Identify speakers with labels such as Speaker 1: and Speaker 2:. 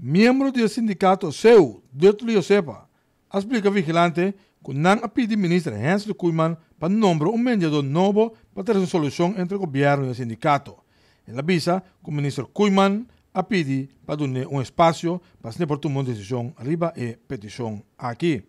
Speaker 1: Miembro del sindicato seu, de Josepa, explica vigilante que no a pedido ministro Hans Kuhlmann para nombrar un mediador nuevo para tener una solución entre el gobierno y el sindicato. En avisa que el ministro Kuhlmann a pedido para darle un espacio para se tomar una decisión arriba y eh, petición aquí.